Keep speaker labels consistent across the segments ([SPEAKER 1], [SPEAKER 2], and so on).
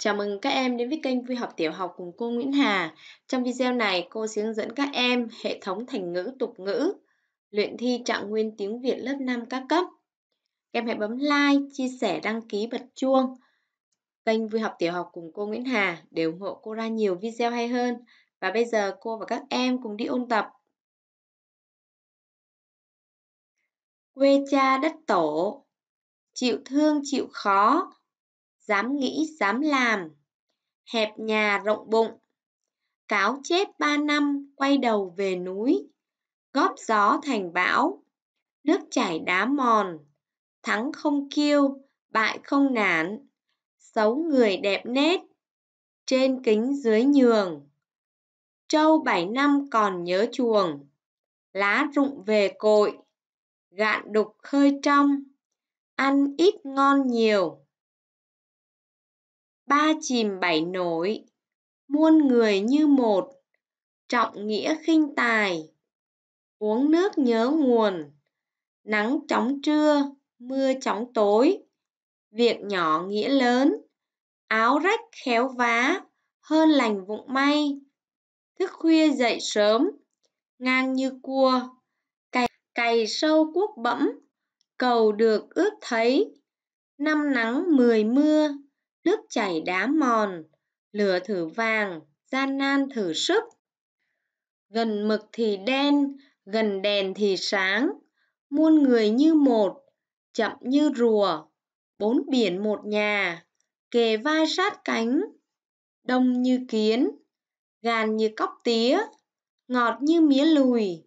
[SPEAKER 1] Chào mừng các em đến với kênh Vui học tiểu học cùng cô Nguyễn Hà. Trong video này, cô sẽ hướng dẫn các em hệ thống thành ngữ tục ngữ, luyện thi trạng nguyên tiếng Việt lớp 5 các cấp. Các em hãy bấm like, chia sẻ, đăng ký, bật chuông. Kênh Vui học tiểu học cùng cô Nguyễn Hà để ủng hộ cô ra nhiều video hay hơn. Và bây giờ cô và các em cùng đi ôn tập. Quê cha đất tổ, chịu thương chịu khó, dám nghĩ dám làm, hẹp nhà rộng bụng, cáo chết ba năm quay đầu về núi, góp gió thành bão, nước chảy đá mòn, thắng không kiêu, bại không nản, xấu người đẹp nết, trên kính dưới nhường. Trâu bảy năm còn nhớ chuồng, lá rụng về cội, gạn đục khơi trong, ăn ít ngon nhiều, ba chìm bảy nổi, muôn người như một, trọng nghĩa khinh tài, uống nước nhớ nguồn, nắng chóng trưa, mưa chóng tối, việc nhỏ nghĩa lớn, áo rách khéo vá, hơn lành vụng may, thức khuya dậy sớm, ngang như cua, cày, cày sâu cuốc bẫm, cầu được ước thấy, năm nắng mười mưa nước chảy đá mòn, lửa thử vàng, gian nan thử sức. Gần mực thì đen, gần đèn thì sáng, muôn người như một, chậm như rùa, bốn biển một nhà, kề vai sát cánh, đông như kiến, gàn như cóc tía, ngọt như mía lùi,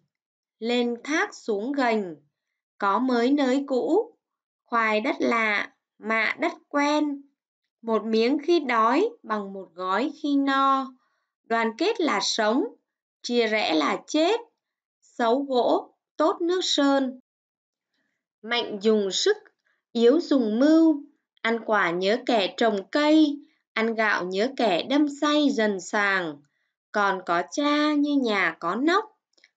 [SPEAKER 1] lên thác xuống gành, có mới nới cũ, khoai đất lạ, mạ đất quen, một miếng khi đói bằng một gói khi no đoàn kết là sống chia rẽ là chết xấu gỗ tốt nước sơn mạnh dùng sức yếu dùng mưu ăn quả nhớ kẻ trồng cây ăn gạo nhớ kẻ đâm say dần sàng còn có cha như nhà có nóc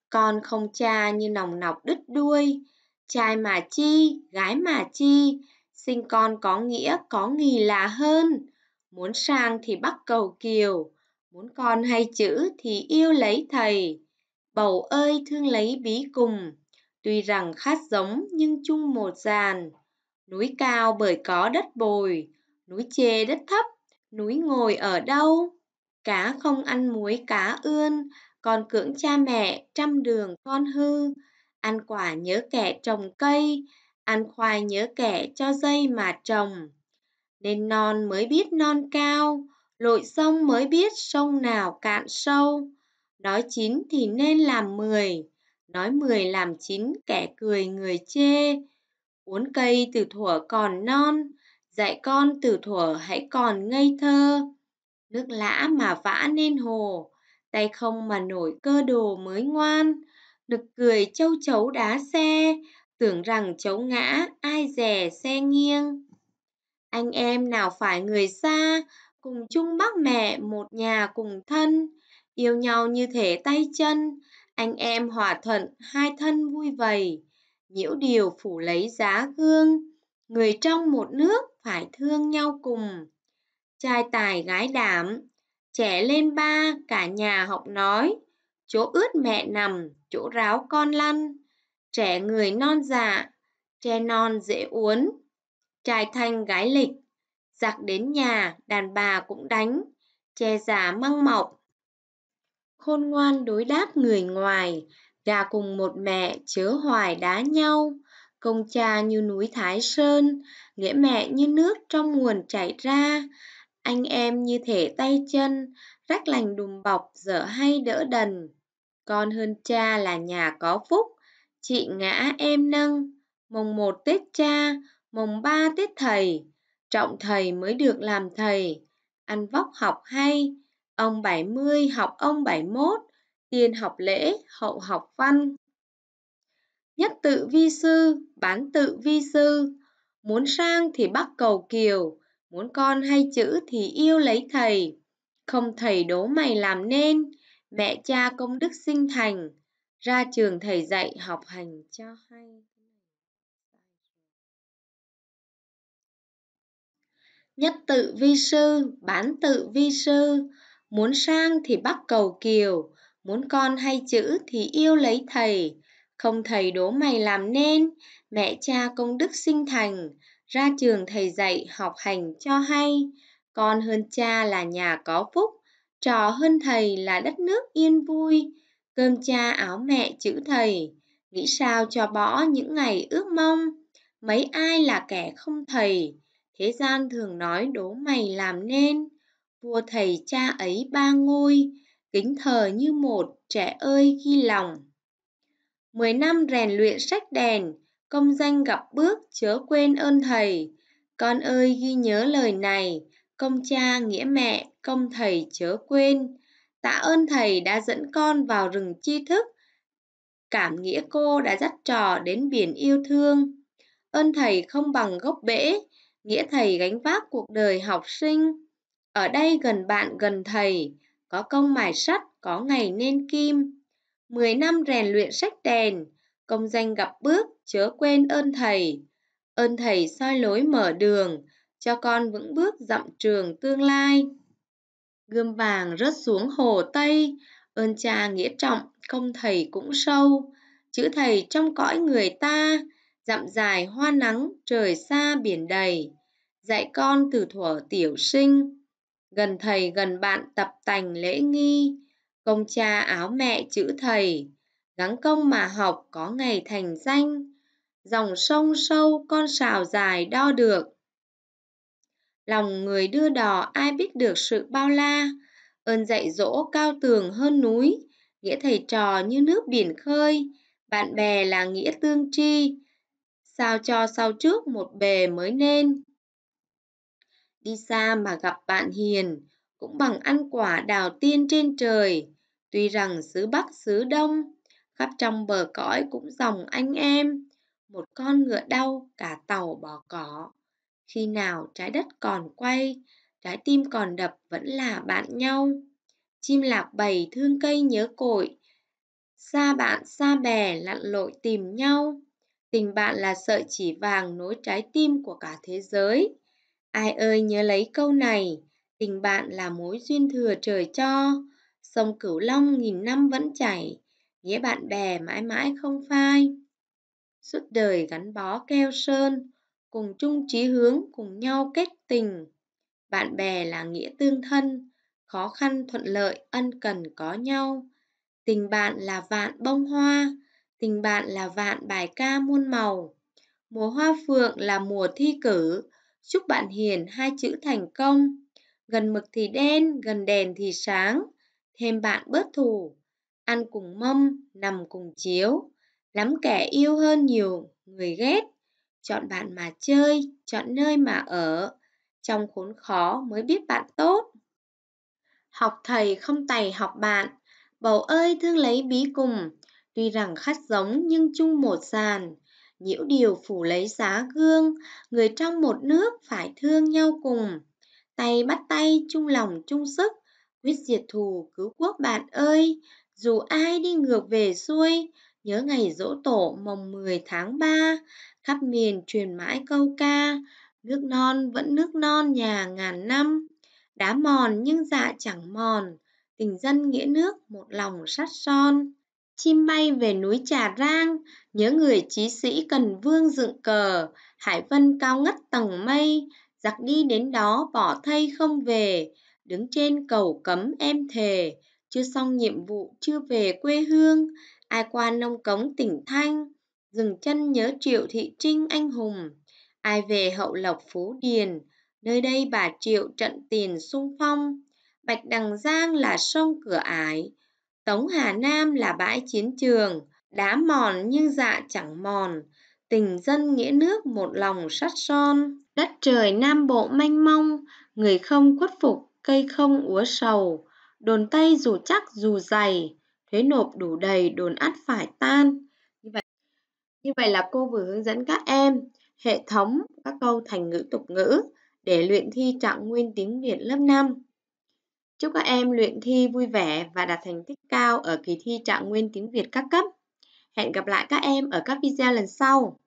[SPEAKER 1] con không cha như nòng nọc đứt đuôi trai mà chi gái mà chi sinh con có nghĩa có nghì là hơn. Muốn sang thì bắt cầu kiều, muốn con hay chữ thì yêu lấy thầy. Bầu ơi thương lấy bí cùng, tuy rằng khác giống nhưng chung một dàn. Núi cao bởi có đất bồi, núi chê đất thấp, núi ngồi ở đâu? Cá không ăn muối cá ươn, còn cưỡng cha mẹ trăm đường con hư. Ăn quả nhớ kẻ trồng cây, Ăn khoai nhớ kẻ cho dây mà trồng. Nên non mới biết non cao, lội sông mới biết sông nào cạn sâu. Nói chín thì nên làm mười, nói mười làm chín kẻ cười người chê. Uốn cây từ thuở còn non, dạy con từ thuở hãy còn ngây thơ. Nước lã mà vã nên hồ, tay không mà nổi cơ đồ mới ngoan. Nực cười châu chấu đá xe, tưởng rằng cháu ngã, ai dè xe nghiêng. Anh em nào phải người xa, cùng chung bác mẹ, một nhà cùng thân, yêu nhau như thể tay chân, anh em hòa thuận, hai thân vui vầy, nhiễu điều phủ lấy giá gương, người trong một nước phải thương nhau cùng. Trai tài gái đảm, trẻ lên ba, cả nhà học nói, chỗ ướt mẹ nằm, chỗ ráo con lăn trẻ người non dạ, tre non dễ uốn, trai thanh gái lịch, giặc đến nhà, đàn bà cũng đánh, tre già măng mọc. Khôn ngoan đối đáp người ngoài, gà cùng một mẹ chớ hoài đá nhau, công cha như núi Thái Sơn, nghĩa mẹ như nước trong nguồn chảy ra, anh em như thể tay chân, rách lành đùm bọc dở hay đỡ đần. Con hơn cha là nhà có phúc, chị ngã em nâng, mùng 1 Tết cha, mùng 3 Tết thầy, trọng thầy mới được làm thầy, ăn vóc học hay, ông 70 học ông 71, tiền học lễ, hậu học văn. Nhất tự vi sư, bán tự vi sư, muốn sang thì bắt cầu kiều, muốn con hay chữ thì yêu lấy thầy, không thầy đố mày làm nên, mẹ cha công đức sinh thành, ra trường thầy dạy học hành cho hay nhất tự vi sư bán tự vi sư muốn sang thì bắt cầu kiều muốn con hay chữ thì yêu lấy thầy không thầy đố mày làm nên mẹ cha công đức sinh thành ra trường thầy dạy học hành cho hay con hơn cha là nhà có phúc trò hơn thầy là đất nước yên vui cơm cha áo mẹ chữ thầy, nghĩ sao cho bỏ những ngày ước mong. Mấy ai là kẻ không thầy, thế gian thường nói đố mày làm nên. Vua thầy cha ấy ba ngôi, kính thờ như một trẻ ơi ghi lòng. Mười năm rèn luyện sách đèn, công danh gặp bước chớ quên ơn thầy. Con ơi ghi nhớ lời này, công cha nghĩa mẹ, công thầy chớ quên Tạ ơn thầy đã dẫn con vào rừng tri thức. Cảm nghĩa cô đã dắt trò đến biển yêu thương. Ơn thầy không bằng gốc bể, nghĩa thầy gánh vác cuộc đời học sinh. Ở đây gần bạn gần thầy, có công mài sắt, có ngày nên kim. Mười năm rèn luyện sách đèn, công danh gặp bước, chớ quên ơn thầy. Ơn thầy soi lối mở đường, cho con vững bước dặm trường tương lai. Gươm vàng rớt xuống hồ Tây, ơn cha nghĩa trọng, công thầy cũng sâu. Chữ thầy trong cõi người ta, dặm dài hoa nắng, trời xa biển đầy. Dạy con từ thuở tiểu sinh, gần thầy gần bạn tập tành lễ nghi. Công cha áo mẹ chữ thầy, gắng công mà học có ngày thành danh. Dòng sông sâu con sào dài đo được, Lòng người đưa đò ai biết được sự bao la, ơn dạy dỗ cao tường hơn núi, nghĩa thầy trò như nước biển khơi, bạn bè là nghĩa tương tri, sao cho sau trước một bề mới nên. Đi xa mà gặp bạn hiền, cũng bằng ăn quả đào tiên trên trời, tuy rằng xứ Bắc xứ Đông, khắp trong bờ cõi cũng dòng anh em, một con ngựa đau cả tàu bỏ cỏ khi nào trái đất còn quay trái tim còn đập vẫn là bạn nhau chim lạc bầy thương cây nhớ cội xa bạn xa bè lặn lội tìm nhau tình bạn là sợi chỉ vàng nối trái tim của cả thế giới ai ơi nhớ lấy câu này tình bạn là mối duyên thừa trời cho sông cửu long nghìn năm vẫn chảy nghĩa bạn bè mãi mãi không phai suốt đời gắn bó keo sơn cùng chung chí hướng, cùng nhau kết tình. Bạn bè là nghĩa tương thân, khó khăn thuận lợi ân cần có nhau. Tình bạn là vạn bông hoa, tình bạn là vạn bài ca muôn màu. Mùa hoa phượng là mùa thi cử, chúc bạn hiền hai chữ thành công. Gần mực thì đen, gần đèn thì sáng, thêm bạn bớt thù. Ăn cùng mâm, nằm cùng chiếu, lắm kẻ yêu hơn nhiều người ghét chọn bạn mà chơi, chọn nơi mà ở. Trong khốn khó mới biết bạn tốt. Học thầy không tày học bạn, bầu ơi thương lấy bí cùng. Tuy rằng khát giống nhưng chung một sàn, nhiễu điều phủ lấy giá gương, người trong một nước phải thương nhau cùng. Tay bắt tay, chung lòng chung sức, quyết diệt thù cứu quốc bạn ơi. Dù ai đi ngược về xuôi, nhớ ngày dỗ tổ mồng 10 tháng 3, khắp miền truyền mãi câu ca nước non vẫn nước non nhà ngàn năm đá mòn nhưng dạ chẳng mòn tình dân nghĩa nước một lòng sắt son chim bay về núi trà rang nhớ người chí sĩ cần vương dựng cờ hải vân cao ngất tầng mây giặc đi đến đó bỏ thây không về đứng trên cầu cấm em thề chưa xong nhiệm vụ chưa về quê hương ai qua nông cống tỉnh thanh dừng chân nhớ triệu thị trinh anh hùng ai về hậu lộc phú điền nơi đây bà triệu trận tiền sung phong bạch đằng giang là sông cửa ải tống hà nam là bãi chiến trường đá mòn nhưng dạ chẳng mòn tình dân nghĩa nước một lòng sắt son đất trời nam bộ manh mông người không khuất phục cây không úa sầu đồn tây dù chắc dù dày thuế nộp đủ đầy đồn ắt phải tan như vậy là cô vừa hướng dẫn các em hệ thống các câu thành ngữ tục ngữ để luyện thi trạng nguyên tiếng Việt lớp 5. Chúc các em luyện thi vui vẻ và đạt thành tích cao ở kỳ thi trạng nguyên tiếng Việt các cấp. Hẹn gặp lại các em ở các video lần sau.